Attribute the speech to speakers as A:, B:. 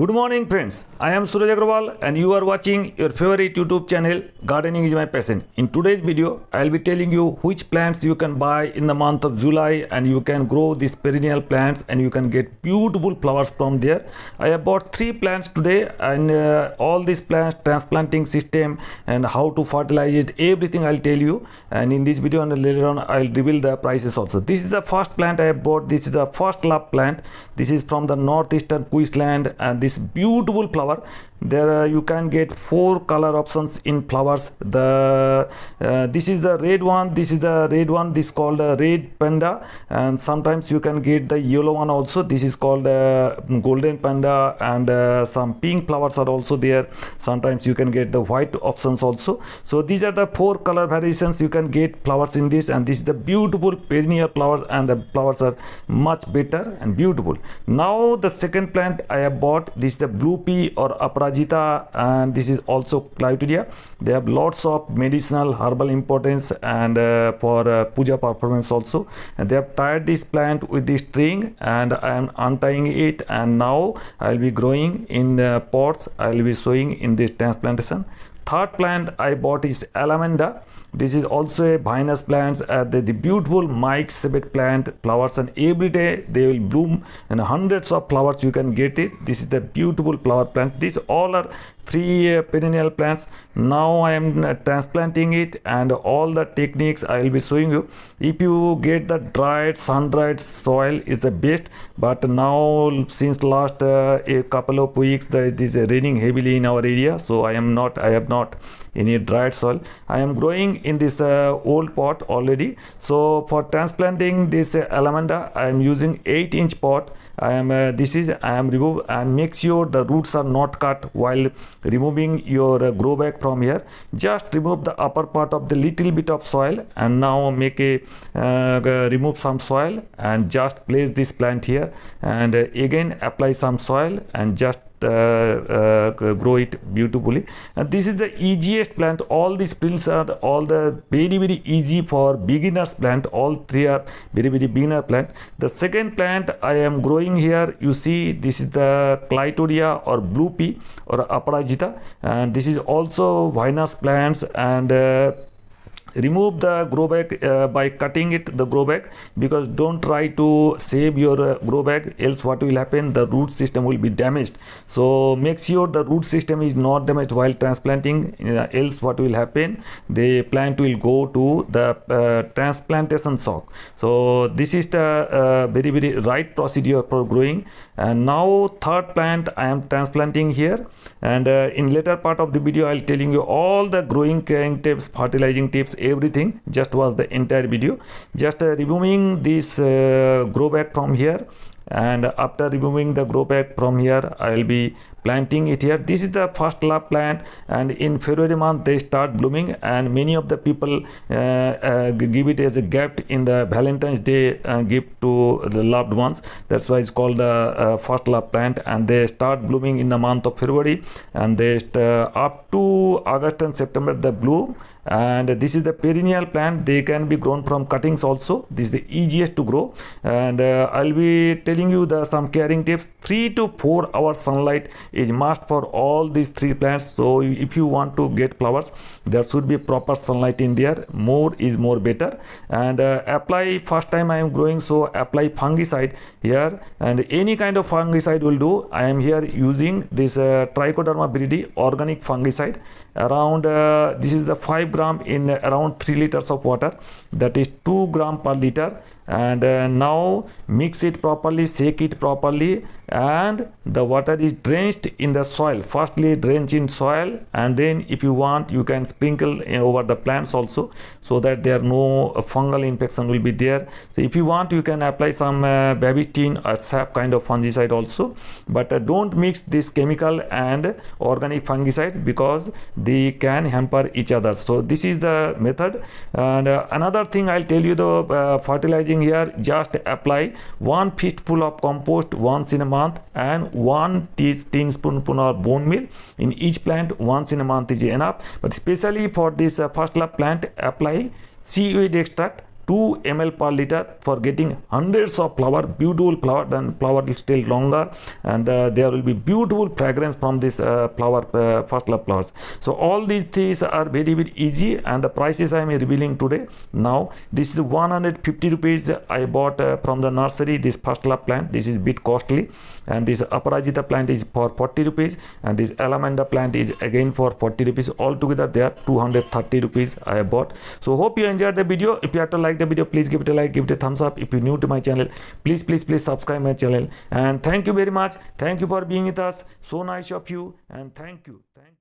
A: Good morning friends, I am Suraj Agrawal and you are watching your favorite YouTube channel Gardening is my passion. In today's video, I will be telling you which plants you can buy in the month of July and you can grow these perennial plants and you can get beautiful flowers from there. I have bought three plants today and uh, all these plants, transplanting system and how to fertilize it, everything I will tell you and in this video and later on I will reveal the prices also. This is the first plant I have bought, this is the first love plant. This is from the northeastern Queensland and this beautiful flower there uh, you can get four color options in flowers the uh, this is the red one this is the red one this called the uh, red panda and sometimes you can get the yellow one also this is called uh, golden panda and uh, some pink flowers are also there sometimes you can get the white options also so these are the four color variations you can get flowers in this and this is the beautiful perennial flowers and the flowers are much better and beautiful now the second plant i have bought this is the blue pea or aprajita and this is also clytudia they have lots of medicinal herbal importance and uh, for uh, puja performance also and they have tied this plant with this string and i am untying it and now i will be growing in the pots i will be sowing in this transplantation third plant i bought is alamanda this is also a vinous plants uh, the, the beautiful mike civet plant flowers and every day they will bloom and hundreds of flowers you can get it this is the beautiful flower plant these all are three perennial plants now i am transplanting it and all the techniques i will be showing you if you get the dried sun dried soil is the best but now since last uh, a couple of weeks there is raining heavily in our area so i am not i have not any dried soil i am growing in this uh, old pot already so for transplanting this uh, alamanda i am using 8 inch pot i am uh, this is i am remove and make sure the roots are not cut while removing your uh, grow bag from here just remove the upper part of the little bit of soil and now make a uh, remove some soil and just place this plant here and uh, again apply some soil and just uh, uh, grow it beautifully and this is the easiest plant all these plants are all the very very easy for beginners plant all three are very very beginner plant the second plant i am growing here you see this is the clitoria or blue pea or aparajita and this is also vinous plants and uh, remove the grow bag uh, by cutting it the grow bag because don't try to save your uh, grow bag else what will happen the root system will be damaged so make sure the root system is not damaged while transplanting uh, else what will happen the plant will go to the uh, transplantation shock so this is the uh, very very right procedure for growing and now third plant i am transplanting here and uh, in later part of the video i'll telling you all the growing caring tips fertilizing tips everything just was the entire video just uh, removing this uh, grow back from here and after removing the grow back from here i'll be planting it here this is the first love plant and in february month they start blooming and many of the people uh, uh, give it as a gift in the valentine's day uh, gift to the loved ones that's why it's called the uh, first love plant and they start blooming in the month of february and they up to august and september they bloom and this is the perennial plant they can be grown from cuttings also this is the easiest to grow and uh, i'll be telling you the some caring tips three to four hours sunlight is must for all these three plants so if you want to get flowers there should be proper sunlight in there more is more better and uh, apply first time i am growing so apply fungicide here and any kind of fungicide will do i am here using this uh, trichoderma viridi organic fungicide around uh, this is the five gram in around 3 liters of water that is 2 gram per liter and uh, now mix it properly shake it properly and the water is drenched in the soil firstly drench in soil and then if you want you can sprinkle uh, over the plants also so that there are no fungal infection will be there so if you want you can apply some uh, babystin or sap kind of fungicide also but uh, don't mix this chemical and organic fungicides because they can hamper each other so this is the method and uh, another thing i'll tell you the uh, fertilizing here just apply one fistful of compost once in a month and one teaspoon of bone meal in each plant once in a month is enough but especially for this uh, first love plant apply seaweed extract 2 ml per liter for getting hundreds of flower beautiful flower then flower will stay longer and uh, there will be beautiful fragrance from this uh, flower uh, first love flowers so all these things are very very easy and the prices i am revealing today now this is 150 rupees i bought uh, from the nursery this first love plant this is bit costly and this aparajita plant is for 40 rupees and this alamanda plant is again for 40 rupees altogether they are 230 rupees i bought so hope you enjoyed the video if you have to like like the video please give it a like give it a thumbs up if you're new to my channel please please please subscribe my channel and thank you very much thank you for being with us so nice of you and thank you thank